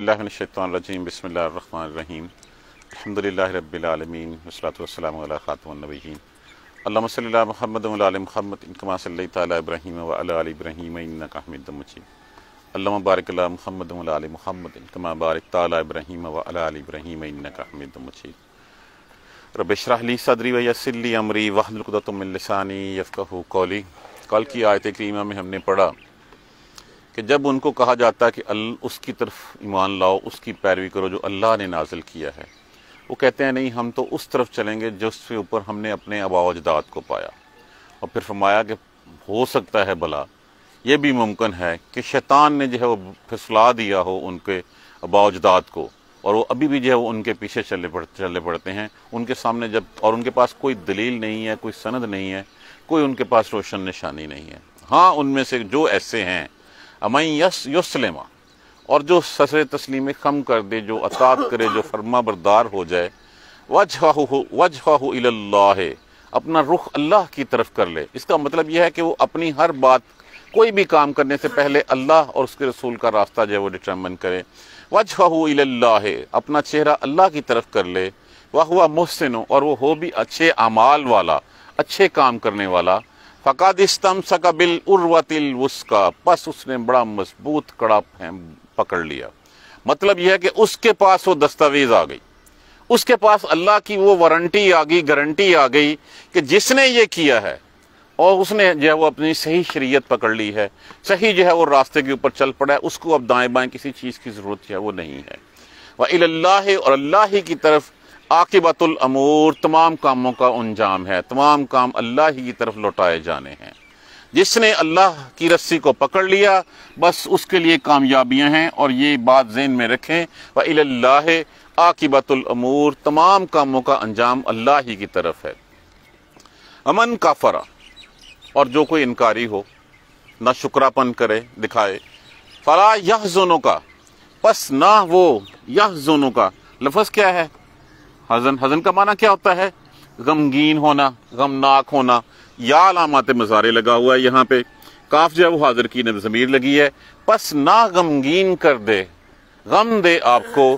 अल्लाहनशैतरजीम बसमीम अलहमदिल्ला रबीआलमीन वसलातम ख़ातनबीन अल्लाम महमद महमद इनकमा सल तब्राहीम वल इब्राहीम इनकामदमजीम महमद महमद इनकमा बारक तब्राहीम वल इब्राहीम इनकामदमजीद रबशराली सदरी वसली अमरी वाहनकुदतमिलसानी यफ़क़ कौली कल की आयत करीमा में हमने पढ़ा कि जब उनको कहा जाता है कि अल उसकी तरफ ईमान लाओ उसकी पैरवी करो जो अल्लाह ने नाजिल किया है वो कहते हैं नहीं हम तो उस तरफ चलेंगे जिसके ऊपर हमने अपने अबावजदात को पाया और फिर फरमाया कि हो सकता है भला ये भी मुमकिन है कि शैतान ने जो है वो फिसला दिया हो उनके अबावजदात को और वो अभी भी जो है वो उनके पीछे चले पड़ चलने पड़ते हैं उनके सामने जब और उनके पास कोई दलील नहीं है कोई सनद नहीं है कोई उनके पास रोशन निशानी नहीं है हाँ उनमें से जो ऐसे हैं अमई यस युसलेमा और जो ससर तस्लीम खम कर दे जो अतात करे जो फर्मा बरदार हो जाए वजह वजह अपना रुख अल्लाह की तरफ कर ले इसका मतलब यह है कि वो अपनी हर बात कोई भी काम करने से पहले अल्लाह और उसके रसूल का रास्ता जो है वो डिटर्मन करे वजह अपना चेहरा अल्लाह की तरफ कर ले वाह हुआ मोहसिन और वो हो भी अच्छे अमाल वाला अच्छे काम करने वाला फ़कादिस्तम सकबिल उर्वतिल उसका बस उसने बड़ा मजबूत कड़ा पकड़ लिया मतलब यह है कि उसके पास वो दस्तावेज आ गई उसके पास अल्लाह की वो वारंटी आ गई गारंटी आ गई कि जिसने ये किया है और उसने जो है वो अपनी सही शरीयत पकड़ ली है सही जो है वो रास्ते के ऊपर चल पड़ा है उसको अब दाएं बाएं किसी चीज़ की ज़रूरत है वो नहीं है वह और अल्लाह की तरफ आकिबतुल अमूर तमाम कामों का अंजाम है तमाम काम अल्लाह ही की तरफ लौटाए जाने हैं जिसने अल्लाह की रस्सी को पकड़ लिया बस उसके लिए कामयाबियां हैं और ये बात जेन में रखें व अल्लाह आकिबतुल अमूर तमाम कामों का अंजाम अल्लाह ही की तरफ है अमन का फरा और जो कोई इनकारी हो ना शुक्रापन करे दिखाए फला यह जोनों का बस ना वो यह जोनों का लफज क्या है हजन हजन का माना क्या होता है गमगीन होना गमनाक होना या अलामत मज़ारे लगा हुआ है यहाँ पे काफ जो है वो हाजिर की जमीर लगी है बस ना गमगीन कर दे गम दे आपको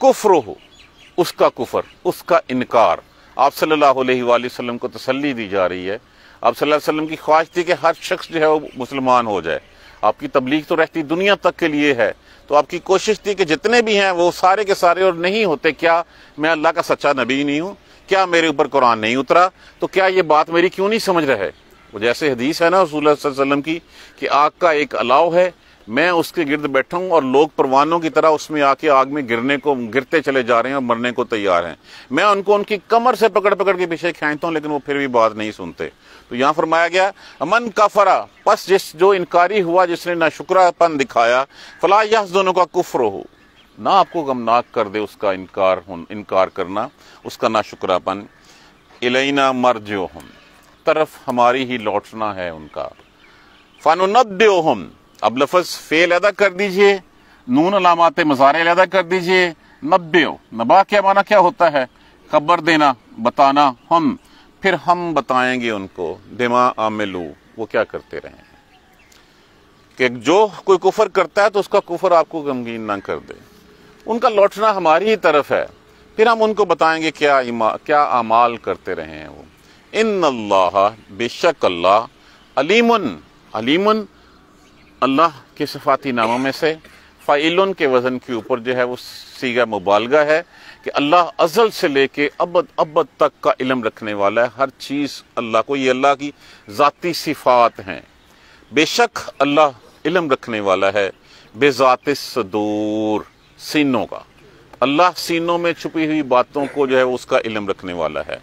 कुफर हो उसका कुफर उसका इनकार आप सल्लल्लाहु अलैहि वसल्लम को तसल्ली दी जा रही है आप सल्लल्लाहु अलैहि वसल्लम की ख्वाहिश थी कि हर शख्स जो है वो मुसलमान हो जाए आपकी तबलीग तो रहती दुनिया तक के लिए है तो आपकी कोशिश थी कि जितने भी हैं वो सारे के सारे और नहीं होते क्या मैं अल्लाह का सच्चा नबी नहीं हूँ क्या मेरे ऊपर कुरान नहीं उतरा तो क्या ये बात मेरी क्यों नहीं समझ रहे वो जैसे हदीस है ना रसूल वसल्लम की कि आग का एक अलाव है मैं उसके गिर्द बैठा हूँ और लोग परवानों की तरह उसमें आके आग में गिरने को गिरते चले जा रहे हैं और मरने को तैयार हैं मैं उनको उनकी कमर से पकड़ पकड़ के पीछे खेचता हूँ लेकिन वो फिर भी बात नहीं सुनते तो यहाँ फरमाया गया अमन का फरा बस जिस जो इनकारी हुआ जिसने ना शुक्रापन दिखाया फला यह दोनों का कुफर हो ना आपको गमनाक कर दे उसका इनकार इनकार करना उसका ना शुक्रापन इलेना मर हम तरफ हमारी ही लौटना है उनका फानुनद अब लफज फे अलहदा कर दीजिए नून अलामत मज़ारे अलहदा कर दीजिए नब्बे नबा क्या माना क्या होता है खबर देना बताना हम फिर हम बताएंगे उनको दिमा आमिलू वो क्या करते रहे कि जो कोई कुफर करता है तो उसका कुफर आपको गमगीन ना कर दे उनका लौटना हमारी ही तरफ है फिर हम उनको बताएंगे क्या इमा, क्या अमाल करते रहे हैं वो इन अल्लाह बेशक अल्लाह अलीमन अलीमन अल्लाह के सफाती नामों में से फ़ाइल के वज़न के ऊपर जो है वो सीगा मुबालगा है कि अल्लाह अजल से लेके अबद अबद तक का इलम रखने वाला है हर चीज़ अल्लाह को ये अल्लाह की ज़ाती सिफ़ात हैं बेशक अल्लाह इलम रखने वाला है बेज़ात सदूर सीनों का अल्लाह सीनों में छुपी हुई बातों को जो है उसका इलम रखने वाला है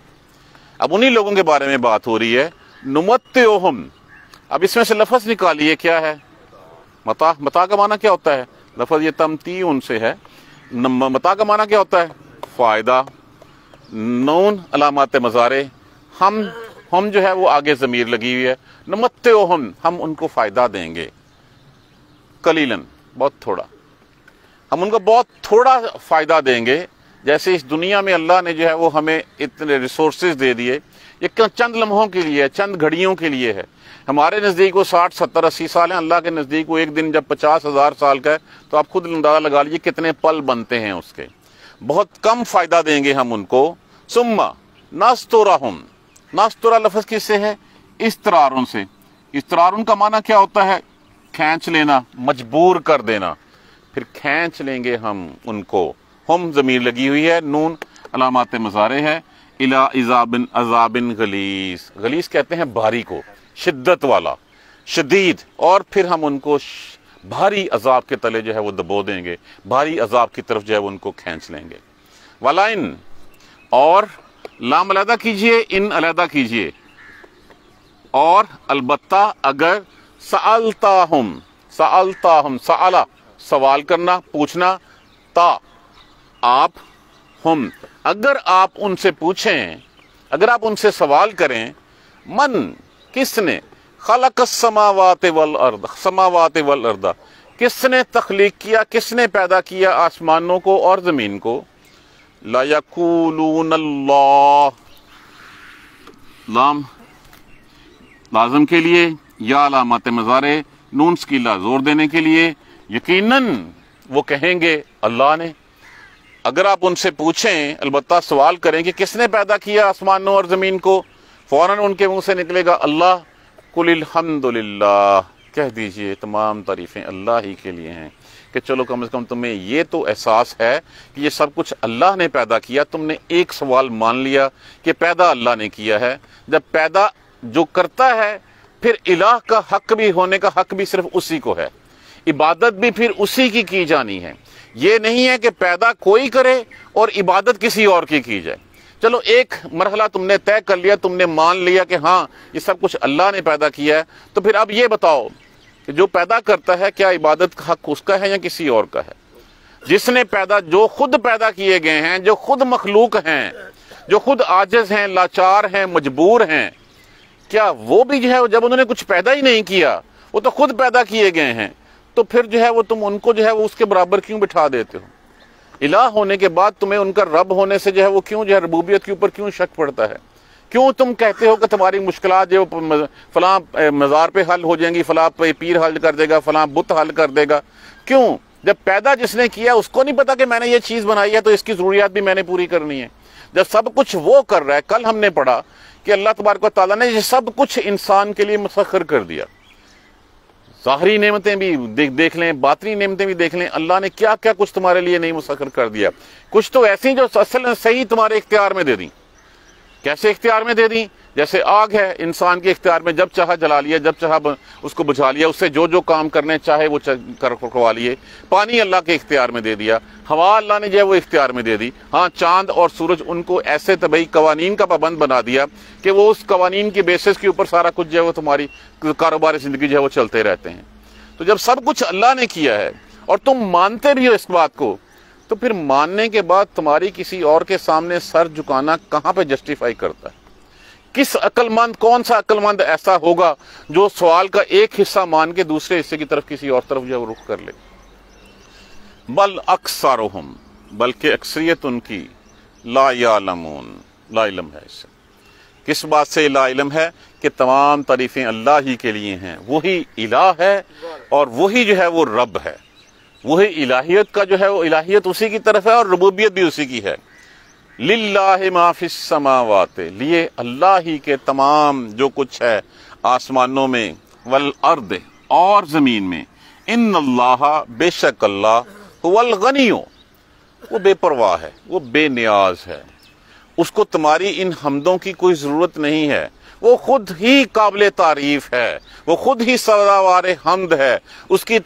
अब उन्हीं लोगों के बारे में बात हो रही है नुमत अब इसमें से लफज निकालिए क्या है मता मता का माना क्या होता है लफज ये तमती उनसे है मता का माना क्या होता है फ़ायदा नौन अलामत मज़ारे हम हम जो है वो आगे ज़मीर लगी हुई है नमत हम हम उनको फ़ायदा देंगे कलीलन बहुत थोड़ा हम उनको बहुत थोड़ा फ़ायदा देंगे जैसे इस दुनिया में अल्लाह ने जो है वो हमें इतने रिसोर्स दे दिए ये चंद लम्हों के लिए है चंद घड़ियों के लिए है हमारे नज़दीक वो साठ सत्तर अस्सी साल है अल्लाह के नज़दीक वो एक दिन जब पचास हज़ार साल का है तो आप खुद अंदाज़ा लगा लीजिए कितने पल बनते हैं उसके बहुत कम फ़ायदा देंगे हम उनको सुम्मा नास्तोरा हम नास्तोरा लफज किससे है इसतरार से इसतरार का माना क्या होता है खींच लेना मजबूर कर देना फिर खींच लेंगे हम उनको हम ज़मीर लगी हुई है नून अलामत मज़ारे है इला इजाबिन अजाबिन गलीस गलीस कहते हैं भारी को शिद्दत वाला शदीद और फिर हम उनको भारी अजाब के तले जो है वो दबो देंगे भारी अजाब की तरफ जो है वो उनको खींच लेंगे वालाइन और लाम अलहदा कीजिए इन अलहदा कीजिए और अलबत्ता अगर सालता हम सालता हम सला सवाल करना पूछना ता आप हम अगर आप उनसे पूछें अगर आप उनसे सवाल करें मन किसने खलक समावाते वल अर्द समावाते वल अर्दा किसने तख्लीक किया किसने पैदा किया आसमानों को और ज़मीन को लाकूलून लाम लाजम के लिए या लामत मज़ारे नून्स की ला जोर देने के लिए यकीनन वो कहेंगे अल्लाह ने अगर आप उनसे पूछें अलबत् सवाल करें कि किसने पैदा किया आसमानों और ज़मीन को फ़ौर उनके मुँह से निकलेगा अल्लाह कुलहमदुल्ला कह दीजिए तमाम तारीफ़ें अल्लाह ही के लिए हैं कि चलो कम से कम तुम्हें ये तो एहसास है कि ये सब कुछ अल्लाह ने पैदा किया तुमने एक सवाल मान लिया कि पैदा अल्लाह ने किया है जब पैदा जो करता है फिर इलाह का हक भी होने का हक भी सिर्फ उसी को है इबादत भी फिर उसी की की जानी है ये नहीं है कि पैदा कोई करे और इबादत किसी और की की जाए चलो एक मरहला तुमने तय कर लिया तुमने मान लिया कि हाँ ये सब कुछ अल्लाह ने पैदा किया है तो फिर अब ये बताओ कि जो पैदा करता है क्या इबादत का हक उसका है या किसी और का है जिसने पैदा जो खुद पैदा किए गए हैं जो खुद मखलूक हैं जो खुद आजज हैं लाचार हैं मजबूर हैं क्या वो भी जो है जब उन्होंने कुछ पैदा ही नहीं किया वो तो खुद पैदा किए गए हैं तो फिर जो है वो तुम उनको जो है वो उसके बराबर क्यों बिठा देते हो इलाह होने के बाद तुम्हें उनका रब होने से जो है वो क्यों जो है रबूबियत के ऊपर क्यों शक पड़ता है क्यों तुम कहते हो कि तुम्हारी मुश्किल जो फला मज़ार पे हल हो जाएंगी फला पे पीर हल कर देगा फला बुत हल कर देगा क्यों जब पैदा जिसने किया उसको नहीं पता कि मैंने ये चीज़ बनाई है तो इसकी ज़रूरियात भी मैंने पूरी करनी है जब सब कुछ वो कर रहा है कल हमने पढ़ा कि अल्लाह तबारक ने ये सब कुछ इंसान के लिए मुसखर कर दिया ज़ाहरी नेमतें भी देख देख लें बातनी नेमतें भी देख लें अल्लाह ने क्या क्या कुछ तुम्हारे लिए नहीं मुसर कर दिया कुछ तो ऐसी जो असल सही तुम्हारे इख्तियार में दे दी कैसे इख्तियार में दे दी जैसे आग है इंसान के इख्तियार में जब चाह जला लिया जब चाह उसको बुझा लिया उससे जो जो काम करने चाहे वो करवा लिए पानी अल्लाह के इख्तियार में दे दिया हवा अल्लाह ने जो है वो इख्तियार में दे दी हाँ चांद और सूरज उनको ऐसे तबई कवानीन का पाबंद बना दिया कि वो उस कवानीन के बेसिस के ऊपर सारा कुछ जो है वो तुम्हारी कारोबारी ज़िंदगी जो है वो चलते रहते हैं तो जब सब कुछ अल्लाह ने किया है और तुम मानते भी हो इस बात को तो फिर मानने के बाद तुम्हारी किसी और के सामने सर झुकाना कहाँ पर जस्टिफाई करता है किस अकलमंद कौन सा अक्लमंद ऐसा होगा जो सवाल का एक हिस्सा मान के दूसरे हिस्से की तरफ किसी और तरफ जो रुख कर ले बल अक्सर हम बल्कि अक्सरियत उनकी लायालमून लाइलम है इससे किस बात से लाइलम है कि तमाम तारीफ़ें अल्लाह ही के लिए हैं वही इला है और वही जो है वो रब है वही इलाहियत का जो है वो इलाहियत उसी की तरफ है और रबूबियत भी उसी की है माफिस समावात लिए अल्लाह ही के तमाम जो कुछ है आसमानों में वल अर्द और ज़मीन में इन अल्लाह बेशक अल्लाह वलगनियो वो बेपरवाह है वो बेनियाज है उसको तुम्हारी इन हमदों की कोई ज़रूरत नहीं है वो खुद ही काबिल तारीफ है वो खुद ही सदावार हमद है उसकी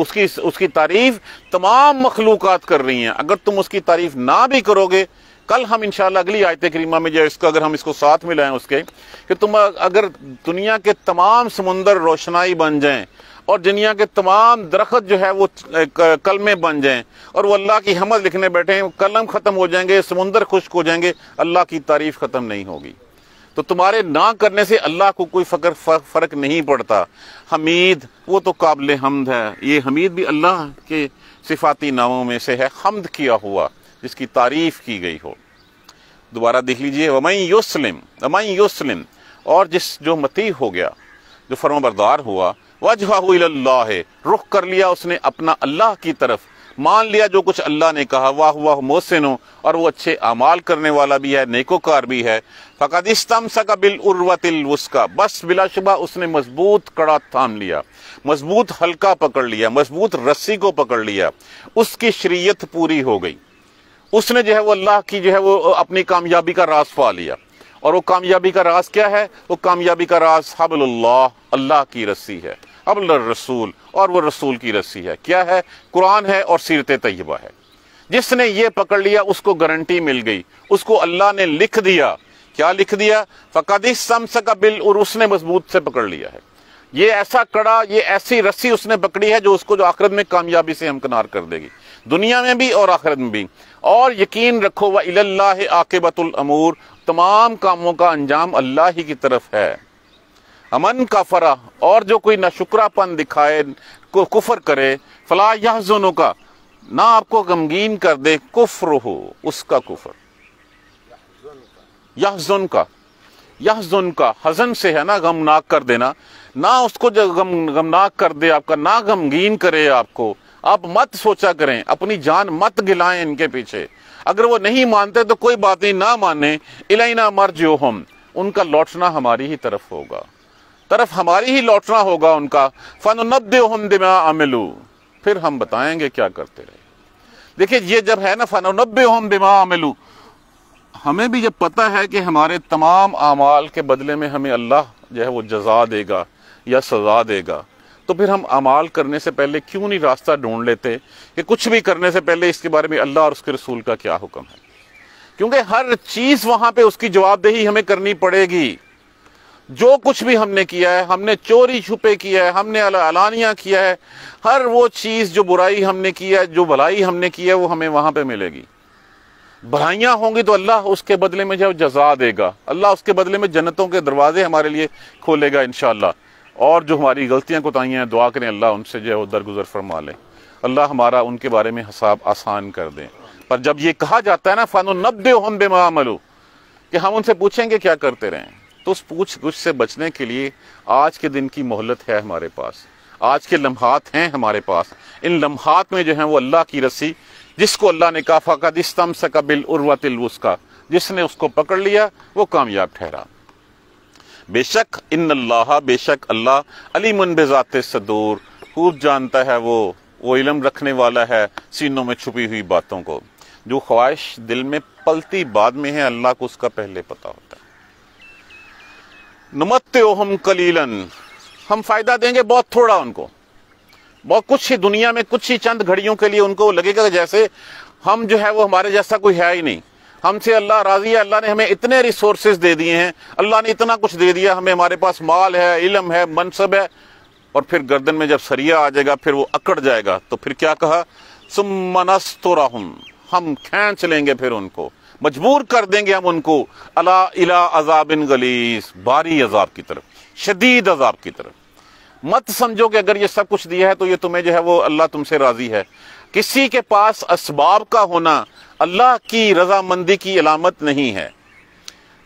उसकी उसकी तारीफ तमाम मखलूक कर रही हैं अगर तुम उसकी तारीफ ना भी करोगे कल हम इंशाल्लाह अगली आयत करीमा में जो इसका अगर हम इसको साथ में लाएँ उसके कि तुम अगर दुनिया के तमाम समुंदर रोशनाई बन जाए और दुनिया के तमाम दरख्त जो है वो कलमे बन जाएं और वो अल्लाह की हमद लिखने बैठे कलम ख़त्म हो जाएंगे समुंदर खुश्क हो जाएंगे अल्लाह की तारीफ ख़त्म नहीं होगी तो तुम्हारे ना करने से अल्लाह को कोई फ़कर फ़र्क नहीं पड़ता हमीद वो तो काबिल हमद है ये हमीद भी अल्लाह के सिफाती नामों में से है हमद किया हुआ जिसकी तारीफ की गई हो दोबारा देख लीजिए वमई युसलिम वमई युसलिम और जिस जो मती हो गया जो फर्मबरदार हुआ वजह है रुख कर लिया उसने अपना अल्लाह की तरफ मान लिया जो कुछ अल्लाह ने कहा वाह वाह मोहसिन और वो अच्छे अमाल करने वाला भी है नेकोकार भी है फ़कत इस्तम सका बिल उर्वतिल उसका बस बिलाशुबा उसने मजबूत कड़ा थाम लिया मजबूत हल्का पकड़ लिया मजबूत रस्सी को पकड़ लिया उसकी शरीयत पूरी हो गई उसने जो है वो अल्लाह की जो है वो अपनी कामयाबी का रास पा लिया और वो कामयाबी का रास क्या है वो कामयाबी का रास हबल्ला अल्लाह की रस्सी है अबल रसूल और वो रसूल की रस्सी है क्या है कुरान है और सीरत तयबा है जिसने ये पकड़ लिया उसको गारंटी मिल गई उसको अल्लाह ने लिख दिया क्या लिख दिया समस का बिल और उसने मजबूत से पकड़ लिया है ये ऐसा कड़ा ये ऐसी रस्सी उसने पकड़ी है जो उसको जो आखिरत में कामयाबी से हमकनार कर देगी दुनिया में भी और आखिरत में भी और यकीन रखो व इल्ला अमूर तमाम कामों का अंजाम अल्लाह ही की तरफ है अमन का फरा और जो कोई शुक्रापन दिखाए को कुफर करे फला यह जोनों का ना आपको गमगीन कर दे कुफर हो उसका कुफर यह जुन का यह जुन का हजन से है ना गमनाक कर देना ना उसको जो गम गमनाक कर दे आपका ना गमगीन करे आपको आप मत सोचा करें अपनी जान मत गिलाएं इनके पीछे अगर वो नहीं मानते तो कोई बात नहीं ना माने इलाइना मर जो हम उनका लौटना हमारी ही तरफ होगा तरफ हमारी ही लौटना होगा उनका फन हम दिमा अमिलू फिर हम बताएंगे क्या करते रहे देखिए ये जब है ना फन हम दिमा अमिलू हमें भी जब पता है कि हमारे तमाम अमाल के बदले में हमें अल्लाह जो है वो जजा देगा या सजा देगा तो फिर हम अमाल करने से पहले क्यों नहीं रास्ता ढूंढ लेते कि कुछ भी करने से पहले इसके बारे में अल्लाह और उसके रसूल का क्या हुक्म है क्योंकि हर चीज़ वहां पे उसकी जवाबदेही हमें करनी पड़ेगी जो कुछ भी हमने किया है हमने चोरी छुपे किया है हमने अलानिया किया है हर वो चीज़ जो बुराई हमने की है जो भलाई हमने की है वो हमें वहां पे मिलेगी भलाइयां होंगी तो अल्लाह उसके बदले में जब जजा देगा अल्लाह उसके बदले में जन्नतों के दरवाजे हमारे लिए खोलेगा इनशाला और जो हमारी गलतियाँ कोताहियाँ दुआ करें अल्लाह उनसे जो है वो दरगुजर फरमा लें अल्लाह हमारा उनके बारे में हिसाब आसान कर दें पर जब ये कहा जाता है ना फ़ानो नब दे हम बेमामलू कि हम उनसे पूछेंगे क्या करते रहें तो उस पूछ गुछ से बचने के लिए आज के दिन की मोहलत है हमारे पास आज के लम्हात हैं हमारे पास इन लम्हात में जो है वो अल्लाह की रस्सी जिसको अल्लाह ने कहा फ़कद इस्तम सकबिल उर्वतिल उसका जिसने उसको पकड़ लिया वो कामयाब ठहरा बेशक इन अल्लाह बेशक अल्लाह अलीमन बेजात सदूर खूब जानता है वो वो इलम रखने वाला है सीनों में छुपी हुई बातों को जो ख्वाहिश दिल में पलती बाद में है अल्लाह को उसका पहले पता होता है नमत हम कलीलन हम फायदा देंगे बहुत थोड़ा उनको बहुत कुछ ही दुनिया में कुछ ही चंद घड़ियों के लिए उनको लगेगा जैसे हम जो है वो हमारे जैसा कोई है ही नहीं हमसे अल्लाह राजी है अल्लाह ने हमें इतने रिसोर्स दे दिए हैं अल्लाह ने इतना कुछ दे दिया हमें हमारे पास माल है इलम है मनसब है और फिर गर्दन में जब सरिया आ जाएगा फिर वो अकड़ जाएगा तो फिर क्या कहा सुमनस्तो तो हम खेच लेंगे फिर उनको मजबूर कर देंगे हम उनको अला इला अजाबिन गलीस भारी अजाब की तरफ शदीद अजाब की तरफ मत समझो कि अगर ये सब कुछ दिया है तो ये तुम्हें जो है वो अल्लाह तुमसे राजी है किसी के पास इसबाब का होना अल्लाह की रजामंदी की अलामत नहीं है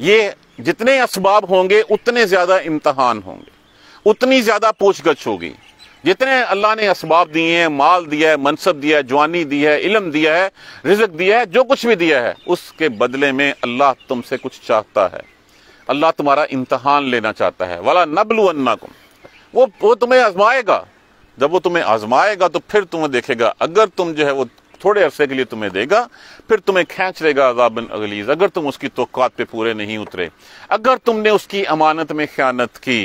ये जितने इसबाब होंगे उतने ज़्यादा इम्तहान होंगे उतनी ज़्यादा पूछ गछ होगी जितने अल्लाह ने इसबाब दिए हैं माल दिया है मनसब दिया है जवानी दी है इलम दिया है रिजक दिया है जो कुछ भी दिया है उसके बदले में अल्लाह तुमसे कुछ चाहता है अल्लाह तुम्हारा इम्तहान लेना चाहता है वाला नबलू अन्ना वो वो तुम्हें आजमाएगा जब वो तुम्हें आजमाएगा तो फिर तुम्हें देखेगा अगर तुम जो है वो थोड़े अरसे के लिए तुम्हें देगा फिर तुम्हें खींच लेगा अजाबन अगलीज अगर तुम उसकी तोक़ात पे पूरे नहीं उतरे अगर तुमने उसकी अमानत में ख्यानत की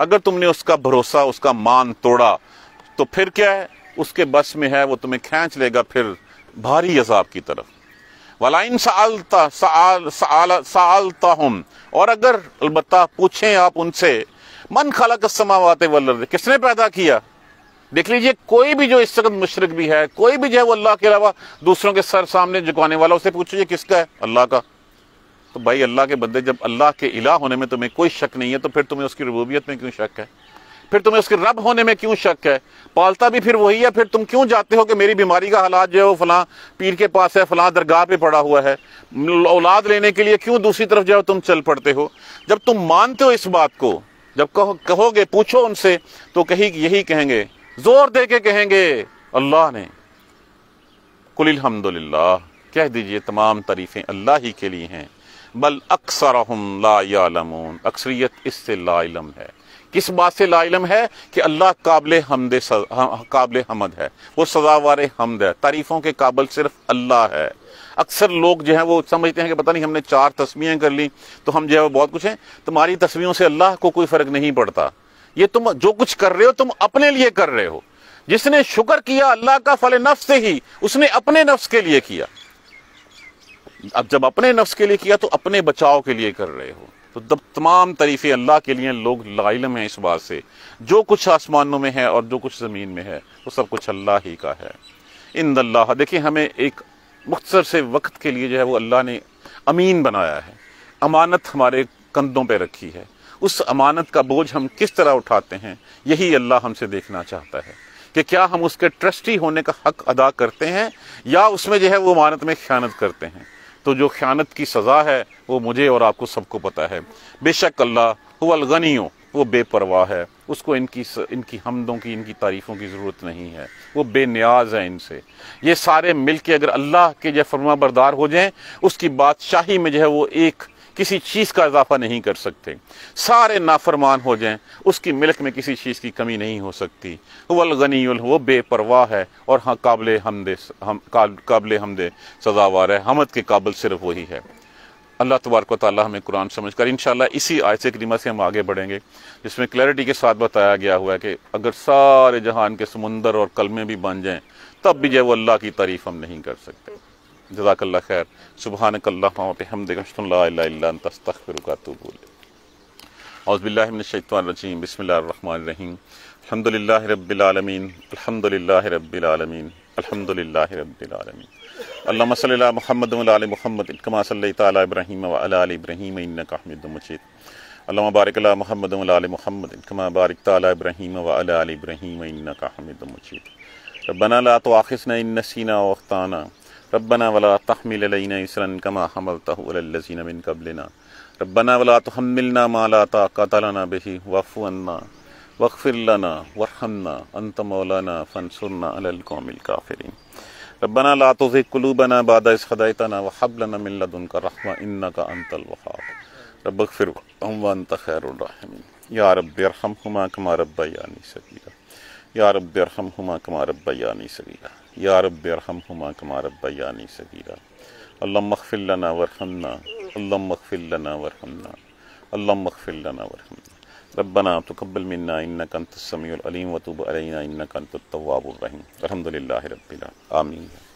अगर तुमने उसका भरोसा उसका मान तोड़ा तो फिर क्या है उसके बस में है वो तुम्हें खींच लेगा फिर भारी अजाब की तरफ वालाइन सालता साल सालता हम और अगर अलबत्ता पूछें आप उनसे मन खलक वाते वल्ल किसने पैदा किया देख लीजिए कोई भी जो इस वक्त मुशरक भी है कोई भी जो है वो अल्लाह के अलावा दूसरों के सर सामने झुकाने वाला उसे पूछो ये किसका है अल्लाह का तो भाई अल्लाह के बंदे जब अल्लाह के इलाह होने में तुम्हें कोई शक नहीं है तो फिर तुम्हें उसकी रबूबियत में क्यों शक है फिर तुम्हें उसके रब होने में क्यों शक है पालता भी फिर वही है फिर तुम क्यों जाते हो कि मेरी बीमारी का हालात जो है वो फलां पीर के पास है फलां दरगाह पे पड़ा हुआ है औलाद लेने के लिए क्यों दूसरी तरफ जो है तुम चल पड़ते हो जब तुम मानते हो इस बात को जब कहो कहोगे पूछो उनसे तो कही यही कहेंगे जोर दे के कहेंगे अल्लाह ने कुल कह दीजिए तमाम तारीफ़ें अल्लाह ही के लिए हैं बल अक्सर लामून अक्सरियत इससे लाइलम है किस बात से लाइलम है कि अल्लाह काबिल हमद काबिल हमद है वो सजावार हमद है तारीफ़ों के काबल सिर्फ अल्लाह है अक्सर लोग जो है वो समझते हैं कि पता नहीं हमने चार तस्वीरें कर ली तो हम जो है वो बहुत कुछ हैं तुम्हारी तस्वीरों से अल्लाह को कोई फ़र्क नहीं पड़ता ये तुम जो कुछ कर रहे हो तुम अपने लिए कर रहे हो जिसने शुक्र किया अल्लाह का फल नफ्स से ही उसने अपने नफ्स के लिए किया अब जब अपने नफ्स के लिए किया तो अपने बचाव के लिए कर रहे हो तो जब तमाम तरीफे अल्लाह के लिए लोग लाइलम है इस बात से जो कुछ आसमानों में है और जो कुछ ज़मीन में है वो सब कुछ अल्लाह ही का है इन अल्लाह देखिये हमें एक मुख्तर से वक्त के लिए जो है वो अल्लाह ने अमीन बनाया है अमानत हमारे कंधों पर रखी है उस अमानत का बोझ हम किस तरह उठाते हैं यही अल्लाह हमसे देखना चाहता है कि क्या हम उसके ट्रस्टी होने का हक अदा करते हैं या उसमें जो है वो अमानत में ख्यानत करते हैं तो जो ख्यानत की सज़ा है वो मुझे और आपको सबको पता है बेशक अल्लाह हो वो बेपरवाह है उसको इनकी स, इनकी हमदों की इनकी तारीफ़ों की ज़रूरत नहीं है वो बेनियाज है इनसे ये सारे मिल के अगर अल्लाह के जो फर्मा बरदार हो जाएं उसकी बादशाही में जो है वो एक किसी चीज़ का इजाफा नहीं कर सकते सारे नाफरमान हो जाएं उसकी मिल्क में किसी चीज़ की कमी नहीं हो सकती वलगनी वो बेपरवाह है और हाँ काबिल हमदे हम काबिल हमदे सजावार है हमद के काबिल सिर्फ वही है अल्लाह तबारक ताली हमें कुरान समझ कर इन इसी आयत करीमा से हम आगे बढ़ेंगे जिसमें क्लैरिटी के साथ बताया गया हुआ है कि अगर सारे जहान के समुंदर और कलमे भी बन जाएँ तब भी जो वो अल्लाह की तारीफ़ हम नहीं कर सकते जजाकल्ला खैर सुबह अज़बिल्लाशतवानरजीम बसमीम अलहमदिल्ला रबालमीन अलहमदिल्ला रबालमीन अलहमदिल्ला रबालमीन अल्लाम महमद महमद कमा इब्राहिम अल्लाह महमद महमद कमा बारक इब्राहिम इब्राहिम रबना ला तो आखिसना नसीना वख्ताना रब्बना वला तहमिलना इसरन कमा हमलतजीन बिन कबलना रब्बना वला तहमिलना माला ताकतलना बही वफ़ु अन्ना वक़फ़िरना वरहमना अंत मौलाना फ़नसुरना अलकौमिल काफ़िरिन रब्बना ला तुज़िग कुलूबना बाद इस हदायतना वहबलना मिन लदुनका रहमा इन्नका अंतल वहाब रब्बगफिर वंत खैरुर्रहमीन या रब्बि अरहमहुमा कमा रब्बयानी सगीरा या रब्बि अरहमहुमा कमा रब्बयानी सगीरा या रब अरहम हमा कमा रब्बयानी सगीरा अल्लाह मखफ़िल्लना वरहमना अल्लाह वरहमना अल्लाह मखफ़िल्लना वरहमना रब्बना तकबल मन्ना इन्नक अंतस्समीउल अलीम व तुब अलैना इन्नक अंतत तव्वाबुर रहीम अल्हम्दुलिल्लाहि रब्बिल